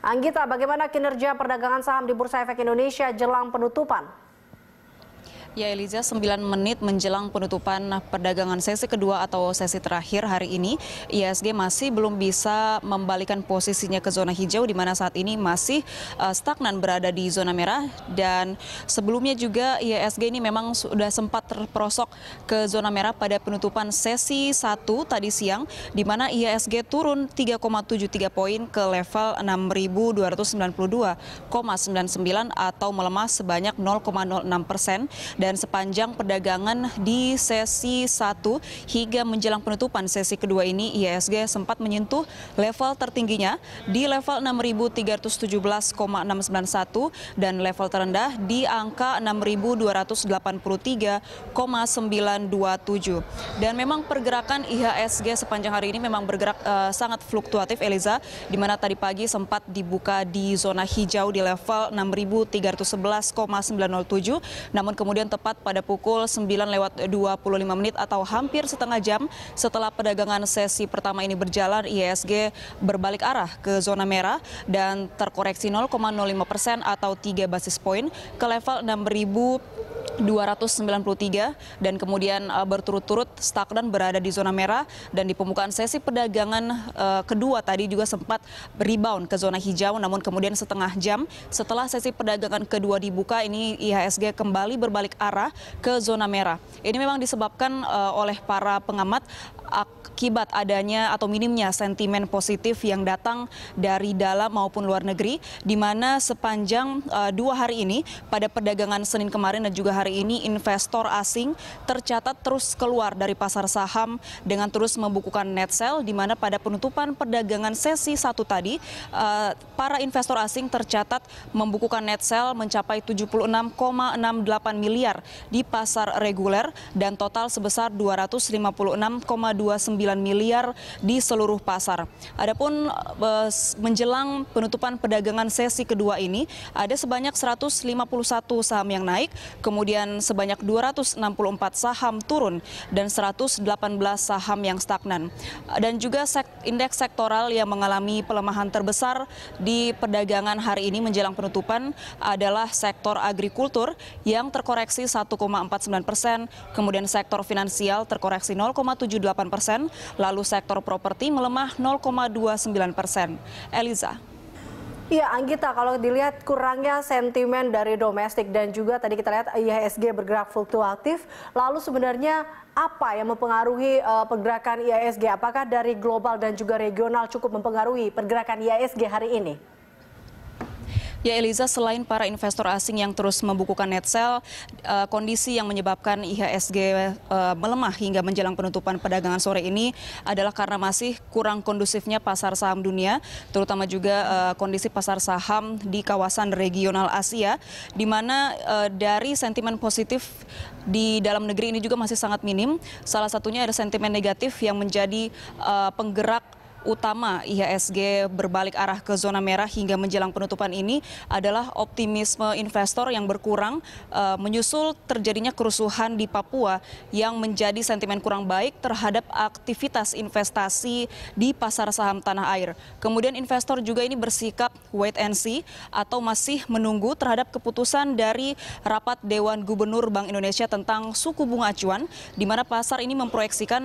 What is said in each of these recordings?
Anggita, bagaimana kinerja perdagangan saham di Bursa Efek Indonesia jelang penutupan? Ya Eliza, 9 menit menjelang penutupan perdagangan sesi kedua atau sesi terakhir hari ini, ISG masih belum bisa membalikan posisinya ke zona hijau di mana saat ini masih uh, stagnan berada di zona merah dan sebelumnya juga ISG ini memang sudah sempat terperosok ke zona merah pada penutupan sesi 1 tadi siang di mana ISG turun 3,73 poin ke level 6.292,99 atau melemah sebanyak 0,06 persen dan sepanjang perdagangan di sesi 1 hingga menjelang penutupan sesi kedua ini IHSG sempat menyentuh level tertingginya di level 6.317,691 dan level terendah di angka 6.283,927. Dan memang pergerakan IHSG sepanjang hari ini memang bergerak uh, sangat fluktuatif Eliza di mana tadi pagi sempat dibuka di zona hijau di level 6.311,907 namun kemudian tepat pada pukul 9 lewat 25 menit atau hampir setengah jam setelah perdagangan sesi pertama ini berjalan, ISG berbalik arah ke zona merah dan terkoreksi 0,05 persen atau 3 basis poin ke level 293 dan kemudian uh, berturut-turut stagnan berada di zona merah dan di pembukaan sesi perdagangan uh, kedua tadi juga sempat rebound ke zona hijau namun kemudian setengah jam setelah sesi perdagangan kedua dibuka ini IHSG kembali berbalik arah ke zona merah. Ini memang disebabkan uh, oleh para pengamat akibat adanya atau minimnya sentimen positif yang datang dari dalam maupun luar negeri, di mana sepanjang uh, dua hari ini pada perdagangan Senin kemarin dan juga hari ini investor asing tercatat terus keluar dari pasar saham dengan terus membukukan net sell, di mana pada penutupan perdagangan sesi satu tadi uh, para investor asing tercatat membukukan net sell mencapai 76,68 miliar di pasar reguler dan total sebesar 256,2 miliar di seluruh pasar. Adapun eh, menjelang penutupan perdagangan sesi kedua ini ada sebanyak 151 saham yang naik, kemudian sebanyak 264 saham turun dan 118 saham yang stagnan. Dan juga indeks sektoral yang mengalami pelemahan terbesar di perdagangan hari ini menjelang penutupan adalah sektor agrikultur yang terkoreksi 1,49 persen, kemudian sektor finansial terkoreksi 0,78 persen, lalu sektor properti melemah 0,29 persen. Eliza. ya Anggita, kalau dilihat kurangnya sentimen dari domestik dan juga tadi kita lihat IHSG bergerak fluktuatif, lalu sebenarnya apa yang mempengaruhi uh, pergerakan IHSG? Apakah dari global dan juga regional cukup mempengaruhi pergerakan IHSG hari ini? Ya Eliza, selain para investor asing yang terus membukukan net sell, eh, kondisi yang menyebabkan IHSG eh, melemah hingga menjelang penutupan perdagangan sore ini adalah karena masih kurang kondusifnya pasar saham dunia, terutama juga eh, kondisi pasar saham di kawasan regional Asia, di mana dari sentimen positif di dalam negeri ini juga masih sangat minim. Salah satunya ada sentimen negatif yang menjadi penggerak utama IHSG berbalik arah ke zona merah hingga menjelang penutupan ini adalah optimisme investor yang berkurang uh, menyusul terjadinya kerusuhan di Papua yang menjadi sentimen kurang baik terhadap aktivitas investasi di pasar saham tanah air. Kemudian investor juga ini bersikap wait and see atau masih menunggu terhadap keputusan dari rapat Dewan Gubernur Bank Indonesia tentang suku bunga acuan di mana pasar ini memproyeksikan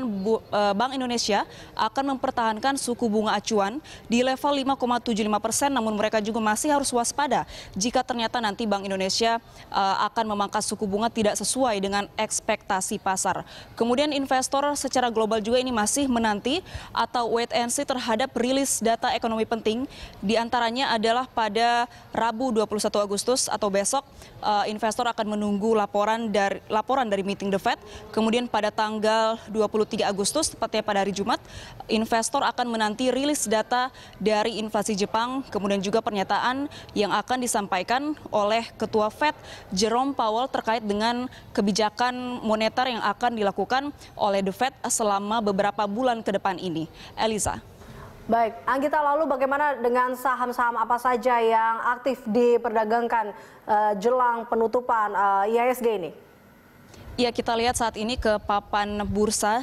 eh, Bank Indonesia akan mempertahankan suku bunga acuan di level 5,75 persen, namun mereka juga masih harus waspada jika ternyata nanti Bank Indonesia uh, akan memangkas suku bunga tidak sesuai dengan ekspektasi pasar. Kemudian investor secara global juga ini masih menanti atau wait and see terhadap rilis data ekonomi penting, diantaranya adalah pada Rabu 21 Agustus atau besok uh, investor akan menunggu laporan dari laporan dari meeting The Fed. Kemudian pada tanggal 23 Agustus, tepatnya pada hari Jumat, investor akan menanti rilis data dari inflasi Jepang, kemudian juga pernyataan yang akan disampaikan oleh Ketua Fed Jerome Powell terkait dengan kebijakan moneter yang akan dilakukan oleh The Fed selama beberapa bulan ke depan ini. Elisa. Baik, Anggita lalu bagaimana dengan saham-saham apa saja yang aktif diperdagangkan uh, jelang penutupan uh, eh, IISG ini? Ya, kita lihat saat ini ke papan bursa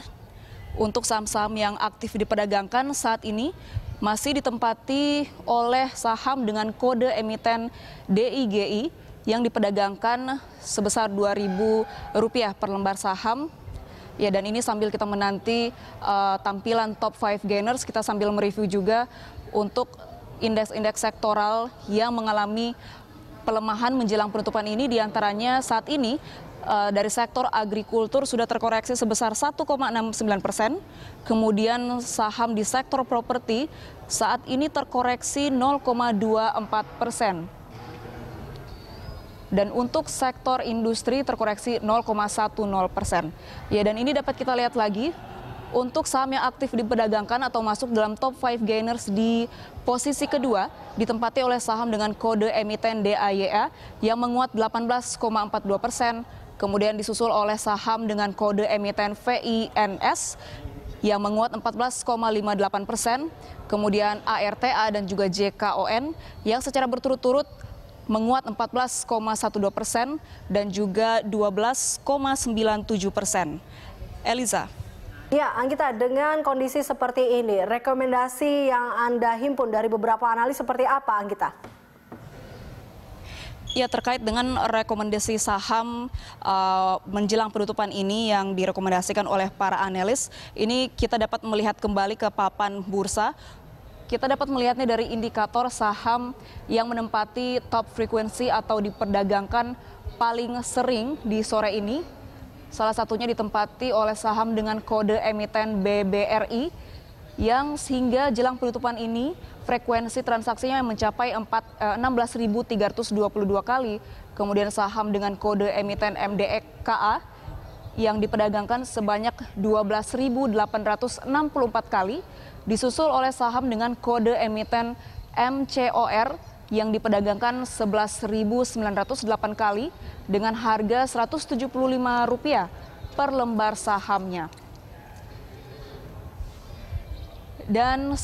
untuk saham-saham yang aktif diperdagangkan saat ini masih ditempati oleh saham dengan kode emiten DIGI yang diperdagangkan sebesar Rp2.000 per lembar saham. Ya dan ini sambil kita menanti uh, tampilan top 5 gainers kita sambil mereview juga untuk indeks-indeks sektoral yang mengalami pelemahan menjelang penutupan ini diantaranya saat ini Eh, dari sektor agrikultur sudah terkoreksi sebesar 1,69 persen. Kemudian saham di sektor properti saat ini terkoreksi 0,24 persen. Dan untuk sektor industri terkoreksi 0,10 persen. Ya, dan ini dapat kita lihat lagi untuk saham yang aktif diperdagangkan atau masuk dalam top 5 gainers di posisi kedua ditempati oleh saham dengan kode emiten DAYA e yang menguat 18,42 persen, kemudian disusul oleh saham dengan kode emiten VINS yang menguat 14,58 persen, kemudian ARTA dan juga JKON yang secara berturut-turut menguat 14,12 persen dan juga 12,97 persen. Eliza. Ya, Anggita, dengan kondisi seperti ini, rekomendasi yang Anda himpun dari beberapa analis seperti apa, Anggita? Ya terkait dengan rekomendasi saham uh, menjelang penutupan ini yang direkomendasikan oleh para analis, ini kita dapat melihat kembali ke papan bursa kita dapat melihatnya dari indikator saham yang menempati top frekuensi atau diperdagangkan paling sering di sore ini. Salah satunya ditempati oleh saham dengan kode emiten BBRI yang sehingga jelang penutupan ini frekuensi transaksinya yang mencapai 16.322 eh, kali, kemudian saham dengan kode emiten MDEKA yang diperdagangkan sebanyak 12.864 kali, disusul oleh saham dengan kode emiten MCOR yang diperdagangkan 11.908 kali dengan harga Rp175 per lembar sahamnya. Dan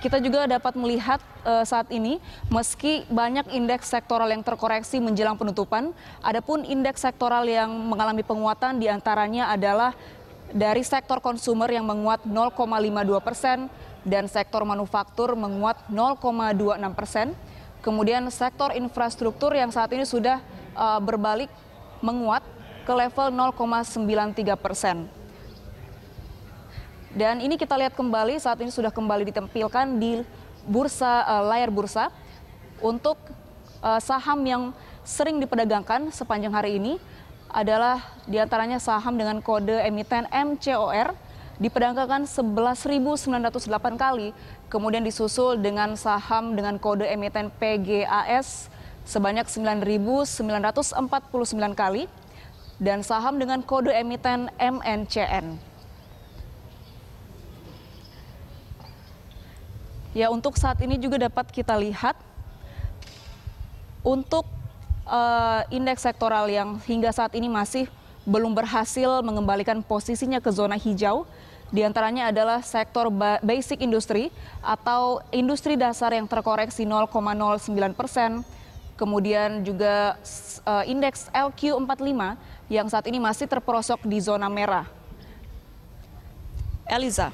kita juga dapat melihat uh, saat ini meski banyak indeks sektoral yang terkoreksi menjelang penutupan, adapun indeks sektoral yang mengalami penguatan diantaranya adalah dari sektor konsumer yang menguat 0,52 persen dan sektor manufaktur menguat 0,26 persen. Kemudian sektor infrastruktur yang saat ini sudah uh, berbalik menguat ke level 0,93 persen. Dan ini kita lihat kembali, saat ini sudah kembali ditempilkan di bursa uh, layar bursa untuk uh, saham yang sering diperdagangkan sepanjang hari ini adalah diantaranya saham dengan kode emiten MCOR diperdagangkan 11.908 kali, kemudian disusul dengan saham dengan kode emiten PGAS sebanyak 9.949 kali, dan saham dengan kode emiten MNCN Ya, untuk saat ini juga dapat kita lihat untuk uh, indeks sektoral yang hingga saat ini masih belum berhasil mengembalikan posisinya ke zona hijau. Di antaranya adalah sektor basic industri atau industri dasar yang terkoreksi 0,09 persen. Kemudian juga uh, indeks LQ45 yang saat ini masih terperosok di zona merah. Eliza.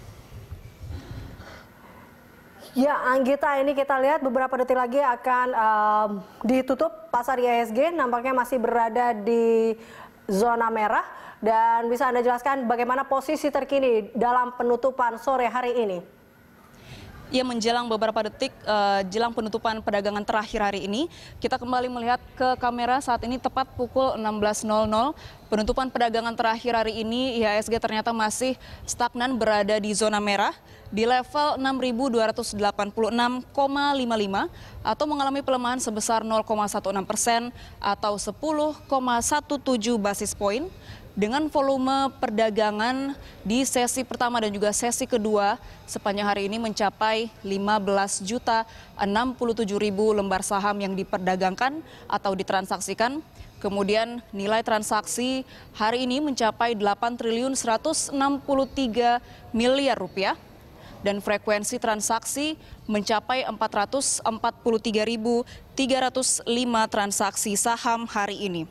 Ya, Anggita ini kita lihat beberapa detik lagi akan um, ditutup pasar ISG nampaknya masih berada di zona merah dan bisa Anda jelaskan bagaimana posisi terkini dalam penutupan sore hari ini? ya menjelang beberapa detik uh, jelang penutupan perdagangan terakhir hari ini. Kita kembali melihat ke kamera saat ini tepat pukul 16.00. Penutupan perdagangan terakhir hari ini IHSG ternyata masih stagnan berada di zona merah di level 6.286,55 atau mengalami pelemahan sebesar 0,16 persen atau 10,17 basis poin dengan volume perdagangan di sesi pertama dan juga sesi kedua sepanjang hari ini mencapai 15 juta 67 ribu lembar saham yang diperdagangkan atau ditransaksikan. Kemudian nilai transaksi hari ini mencapai 8 triliun 163 miliar rupiah dan frekuensi transaksi mencapai 443.305 transaksi saham hari ini.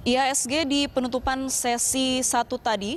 IASG di penutupan sesi satu tadi